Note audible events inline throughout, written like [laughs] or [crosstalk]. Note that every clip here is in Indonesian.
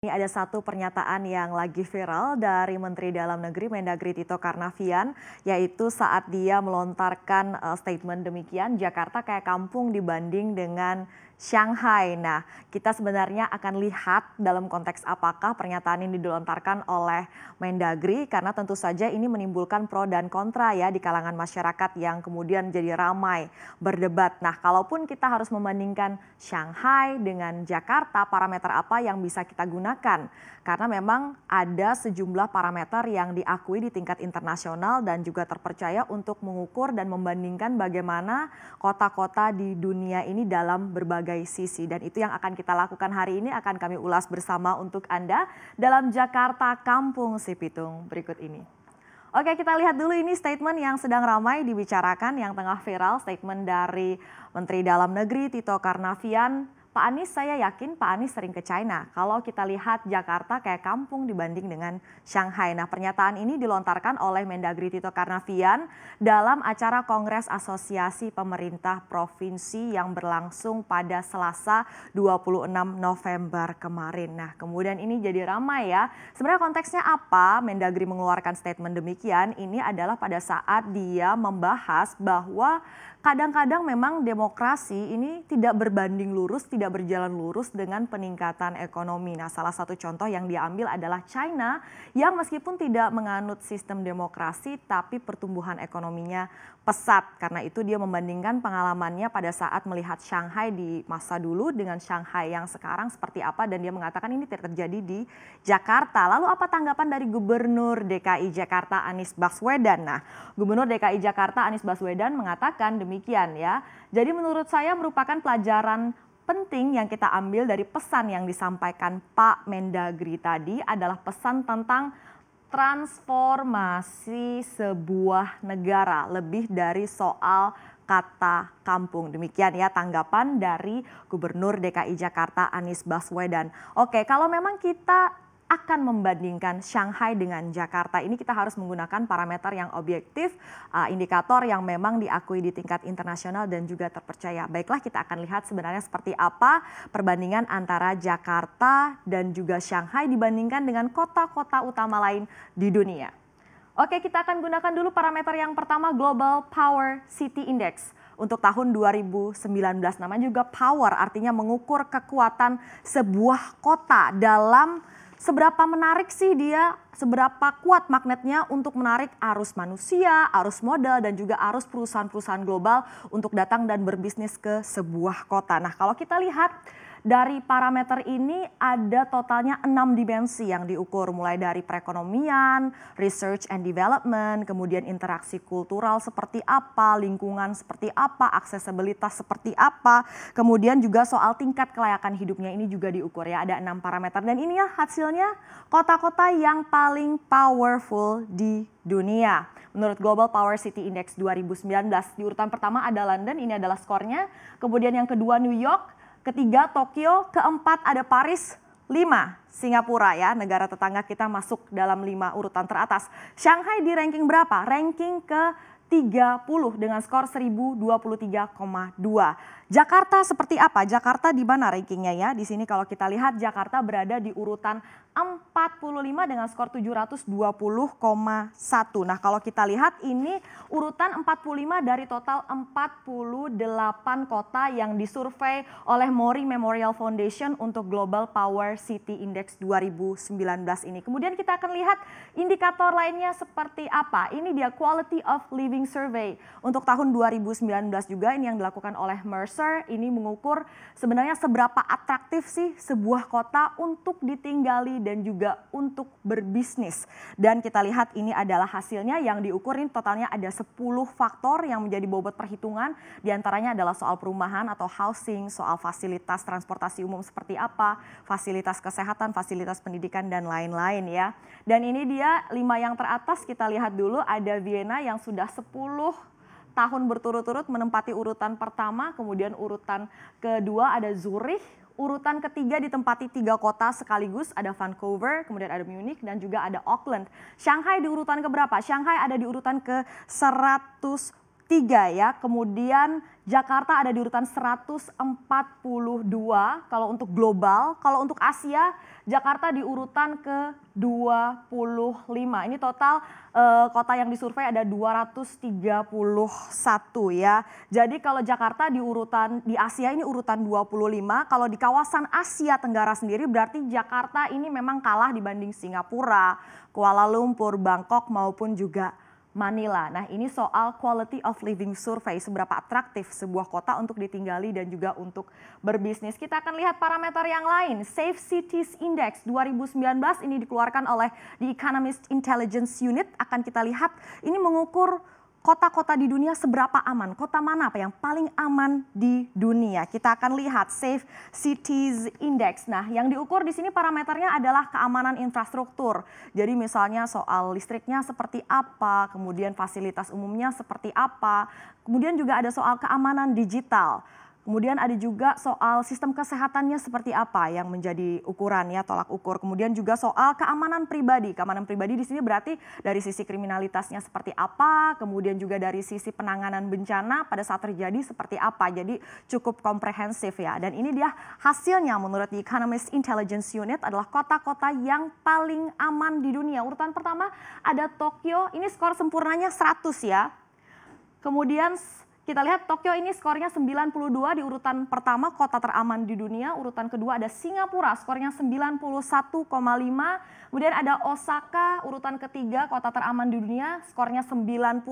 Ini ada satu pernyataan yang lagi viral dari Menteri Dalam Negeri Mendagri Tito Karnavian, yaitu saat dia melontarkan eh, statement demikian, Jakarta kayak kampung dibanding dengan Shanghai. Nah, kita sebenarnya akan lihat dalam konteks apakah pernyataan ini dilontarkan oleh Mendagri karena tentu saja ini menimbulkan pro dan kontra ya di kalangan masyarakat yang kemudian jadi ramai berdebat. Nah, kalaupun kita harus membandingkan Shanghai dengan Jakarta, parameter apa yang bisa kita gunakan? Karena memang ada sejumlah parameter yang diakui di tingkat internasional dan juga terpercaya untuk mengukur dan membandingkan bagaimana kota-kota di dunia ini dalam berbagai berbagai sisi. Dan itu yang akan kita lakukan hari ini akan kami ulas bersama untuk Anda dalam Jakarta Kampung Sipitung berikut ini. Oke kita lihat dulu ini statement yang sedang ramai dibicarakan yang tengah viral statement dari Menteri Dalam Negeri Tito Karnavian Pak Anies saya yakin Pak Anies sering ke China. Kalau kita lihat Jakarta kayak kampung dibanding dengan Shanghai. Nah pernyataan ini dilontarkan oleh Mendagri Tito Karnavian dalam acara Kongres Asosiasi Pemerintah Provinsi yang berlangsung pada Selasa 26 November kemarin. Nah kemudian ini jadi ramai ya. Sebenarnya konteksnya apa Mendagri mengeluarkan statement demikian? Ini adalah pada saat dia membahas bahwa kadang-kadang memang demokrasi ini tidak berbanding lurus, tidak berjalan lurus dengan peningkatan ekonomi. Nah, salah satu contoh yang diambil adalah China yang meskipun tidak menganut sistem demokrasi tapi pertumbuhan ekonominya pesat. Karena itu dia membandingkan pengalamannya pada saat melihat Shanghai di masa dulu dengan Shanghai yang sekarang seperti apa dan dia mengatakan ini terjadi di Jakarta. Lalu apa tanggapan dari Gubernur DKI Jakarta Anies Baswedan? Nah, Gubernur DKI Jakarta Anies Baswedan mengatakan demikian ya. Jadi menurut saya merupakan pelajaran penting yang kita ambil dari pesan yang disampaikan Pak Mendagri tadi adalah pesan tentang transformasi sebuah negara lebih dari soal kata kampung. Demikian ya tanggapan dari Gubernur DKI Jakarta Anies Baswedan. Oke, kalau memang kita akan membandingkan Shanghai dengan Jakarta ini kita harus menggunakan parameter yang objektif, uh, indikator yang memang diakui di tingkat internasional dan juga terpercaya. Baiklah kita akan lihat sebenarnya seperti apa perbandingan antara Jakarta dan juga Shanghai dibandingkan dengan kota-kota utama lain di dunia. Oke, kita akan gunakan dulu parameter yang pertama Global Power City Index untuk tahun 2019. Namanya juga power artinya mengukur kekuatan sebuah kota dalam Seberapa menarik sih dia, seberapa kuat magnetnya untuk menarik arus manusia, arus modal dan juga arus perusahaan-perusahaan global untuk datang dan berbisnis ke sebuah kota. Nah kalau kita lihat dari parameter ini ada totalnya enam dimensi yang diukur mulai dari perekonomian, research and development, kemudian interaksi kultural seperti apa, lingkungan seperti apa, aksesibilitas seperti apa, kemudian juga soal tingkat kelayakan hidupnya ini juga diukur ya ada enam parameter dan ini ya hasilnya kota-kota yang paling powerful di dunia. Menurut Global Power City Index 2019 di urutan pertama ada London ini adalah skornya, kemudian yang kedua New York, ketiga Tokyo, keempat ada Paris, lima Singapura ya, negara tetangga kita masuk dalam lima urutan teratas. Shanghai di ranking berapa? Ranking ke 30 dengan skor 1023,2. Jakarta seperti apa? Jakarta di mana rankingnya ya? Di sini kalau kita lihat Jakarta berada di urutan 45 dengan skor 720,1. Nah kalau kita lihat ini urutan 45 dari total 48 kota yang disurvei oleh Mori Memorial Foundation untuk Global Power City Index 2019 ini. Kemudian kita akan lihat indikator lainnya seperti apa. Ini dia Quality of Living Survey untuk tahun 2019 juga ini yang dilakukan oleh Mercer Pulitzer ini mengukur sebenarnya seberapa atraktif sih sebuah kota untuk ditinggali dan juga untuk berbisnis. Dan kita lihat ini adalah hasilnya yang diukurin totalnya ada 10 faktor yang menjadi bobot perhitungan. Di antaranya adalah soal perumahan atau housing, soal fasilitas transportasi umum seperti apa, fasilitas kesehatan, fasilitas pendidikan dan lain-lain ya. Dan ini dia lima yang teratas kita lihat dulu ada Vienna yang sudah 10 tahun berturut-turut menempati urutan pertama, kemudian urutan kedua ada Zurich, urutan ketiga ditempati tiga kota sekaligus ada Vancouver, kemudian ada Munich dan juga ada Auckland. Shanghai di urutan keberapa? Shanghai ada di urutan ke 103 ya. Kemudian Jakarta ada di urutan 142 kalau untuk global. Kalau untuk Asia, Jakarta di urutan ke-25. Ini total eh, kota yang disurvei ada 231 ya. Jadi kalau Jakarta di urutan di Asia ini urutan 25. Kalau di kawasan Asia Tenggara sendiri berarti Jakarta ini memang kalah dibanding Singapura, Kuala Lumpur, Bangkok maupun juga Manila. Nah, ini soal quality of living survey, seberapa atraktif sebuah kota untuk ditinggali dan juga untuk berbisnis. Kita akan lihat parameter yang lain. Safe Cities Index 2019 ini dikeluarkan oleh The Economist Intelligence Unit. Akan kita lihat ini mengukur kota-kota di dunia seberapa aman? Kota mana apa yang paling aman di dunia? Kita akan lihat Safe Cities Index. Nah, yang diukur di sini parameternya adalah keamanan infrastruktur. Jadi misalnya soal listriknya seperti apa, kemudian fasilitas umumnya seperti apa, kemudian juga ada soal keamanan digital. Kemudian ada juga soal sistem kesehatannya seperti apa yang menjadi ukuran ya tolak ukur. Kemudian juga soal keamanan pribadi. Keamanan pribadi di sini berarti dari sisi kriminalitasnya seperti apa, kemudian juga dari sisi penanganan bencana pada saat terjadi seperti apa. Jadi cukup komprehensif ya. Dan ini dia hasilnya menurut The Economist Intelligence Unit adalah kota-kota yang paling aman di dunia. Urutan pertama ada Tokyo, ini skor sempurnanya 100 ya. Kemudian kita lihat Tokyo ini skornya 92 di urutan pertama kota teraman di dunia. Urutan kedua ada Singapura skornya 91,5. Kemudian ada Osaka urutan ketiga kota teraman di dunia skornya 90.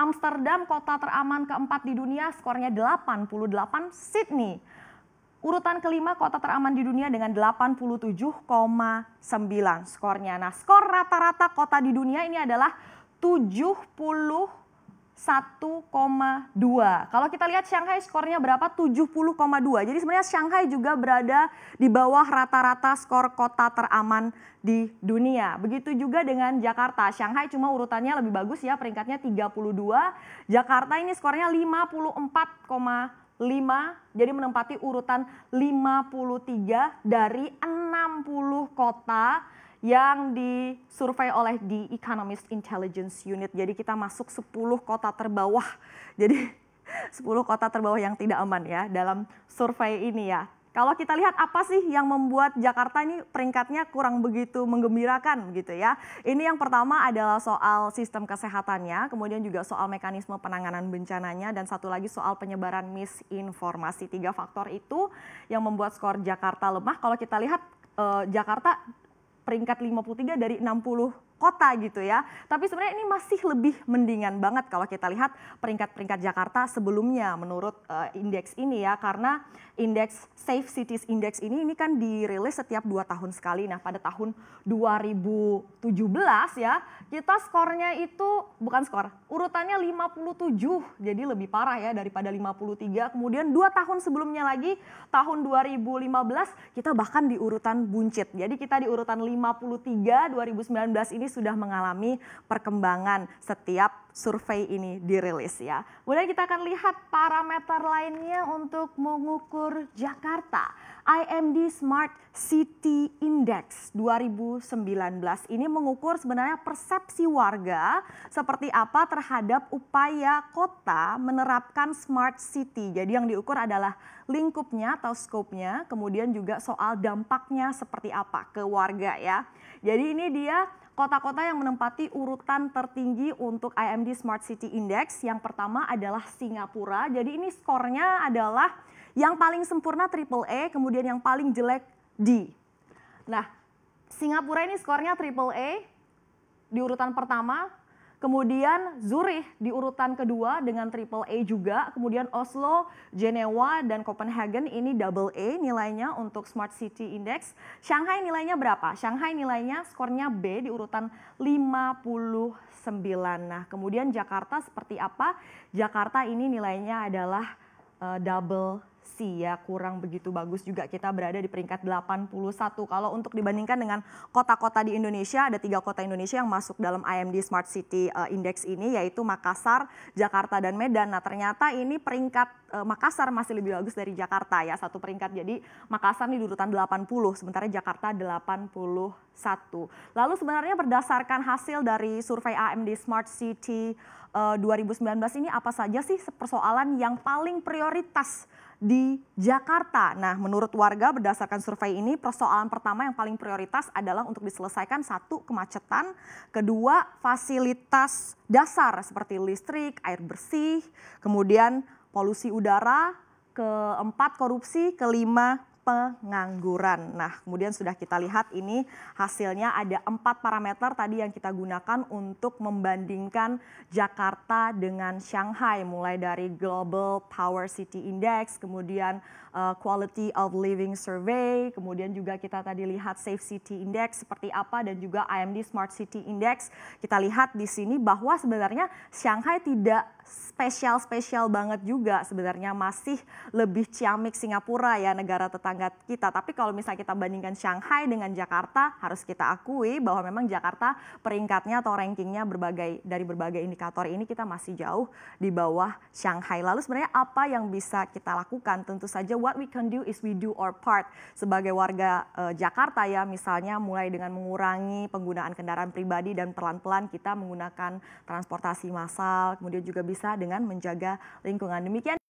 Amsterdam kota teraman keempat di dunia skornya 88. Sydney urutan kelima kota teraman di dunia dengan 87,9 skornya. Nah skor rata-rata kota di dunia ini adalah 70 1,2. Kalau kita lihat Shanghai skornya berapa? 70,2. Jadi sebenarnya Shanghai juga berada di bawah rata-rata skor kota teraman di dunia. Begitu juga dengan Jakarta. Shanghai cuma urutannya lebih bagus ya, peringkatnya 32. Jakarta ini skornya 54,5. Jadi menempati urutan 53 dari 60 kota yang disurvei oleh The Economist Intelligence Unit. Jadi kita masuk 10 kota terbawah. [laughs] Jadi 10 kota terbawah yang tidak aman ya dalam survei ini ya. Kalau kita lihat apa sih yang membuat Jakarta ini peringkatnya kurang begitu menggembirakan gitu ya. Ini yang pertama adalah soal sistem kesehatannya, kemudian juga soal mekanisme penanganan bencananya, dan satu lagi soal penyebaran misinformasi. Tiga faktor itu yang membuat skor Jakarta lemah. Kalau kita lihat eh, Jakarta peringkat lima puluh tiga dari enam puluh kota gitu ya. Tapi sebenarnya ini masih lebih mendingan banget kalau kita lihat peringkat-peringkat Jakarta sebelumnya menurut uh, indeks ini ya karena indeks Safe Cities Index ini ini kan dirilis setiap dua tahun sekali. Nah, pada tahun 2017 ya, kita skornya itu bukan skor, urutannya 57. Jadi lebih parah ya daripada 53. Kemudian dua tahun sebelumnya lagi tahun 2015 kita bahkan di urutan buncit. Jadi kita di urutan 53 2019 ini sudah mengalami perkembangan setiap survei ini dirilis ya. Kemudian kita akan lihat parameter lainnya untuk mengukur Jakarta. IMD Smart City Index 2019 ini mengukur sebenarnya persepsi warga seperti apa terhadap upaya kota menerapkan smart city. Jadi yang diukur adalah lingkupnya atau skopnya, kemudian juga soal dampaknya seperti apa ke warga ya. Jadi ini dia kota-kota yang menempati urutan tertinggi untuk IMD Smart City Index. Yang pertama adalah Singapura. Jadi ini skornya adalah yang paling sempurna triple E, kemudian yang paling jelek D. Nah, Singapura ini skornya triple E di urutan pertama, Kemudian Zurich di urutan kedua dengan triple A juga. Kemudian Oslo, Jenewa, dan Copenhagen ini double A nilainya untuk Smart City Index. Shanghai nilainya berapa? Shanghai nilainya skornya B di urutan 59. Nah kemudian Jakarta seperti apa? Jakarta ini nilainya adalah uh, double ya kurang begitu bagus juga kita berada di peringkat 81. Kalau untuk dibandingkan dengan kota-kota di Indonesia ada tiga kota Indonesia yang masuk dalam IMD Smart City eh, Index ini yaitu Makassar, Jakarta dan Medan. Nah ternyata ini peringkat uh, Makassar masih lebih bagus dari Jakarta ya satu peringkat. Jadi Makassar di urutan 80, sementara Jakarta 81. Lalu sebenarnya berdasarkan hasil dari survei AMD Smart City uh, eh, 2019 ini apa saja sih persoalan yang paling prioritas di Jakarta. Nah, menurut warga berdasarkan survei ini persoalan pertama yang paling prioritas adalah untuk diselesaikan satu kemacetan, kedua fasilitas dasar seperti listrik, air bersih, kemudian polusi udara, keempat korupsi, kelima pengangguran. Nah, kemudian sudah kita lihat ini hasilnya ada empat parameter tadi yang kita gunakan untuk membandingkan Jakarta dengan Shanghai, mulai dari Global Power City Index, kemudian uh, quality of living survey, kemudian juga kita tadi lihat safe city index seperti apa dan juga IMD Smart City Index. Kita lihat di sini bahwa sebenarnya Shanghai tidak spesial-spesial banget juga sebenarnya masih lebih ciamik Singapura ya negara tetangga kita. Tapi kalau misalnya kita bandingkan Shanghai dengan Jakarta harus kita akui bahwa memang Jakarta peringkatnya atau rankingnya berbagai dari berbagai indikator ini kita masih jauh di bawah Shanghai. Lalu sebenarnya apa yang bisa kita lakukan? Tentu saja what we can do is we do our part sebagai warga uh, Jakarta ya misalnya mulai dengan mengurangi penggunaan kendaraan pribadi dan pelan-pelan kita menggunakan transportasi massal kemudian juga bisa dengan menjaga lingkungan demikian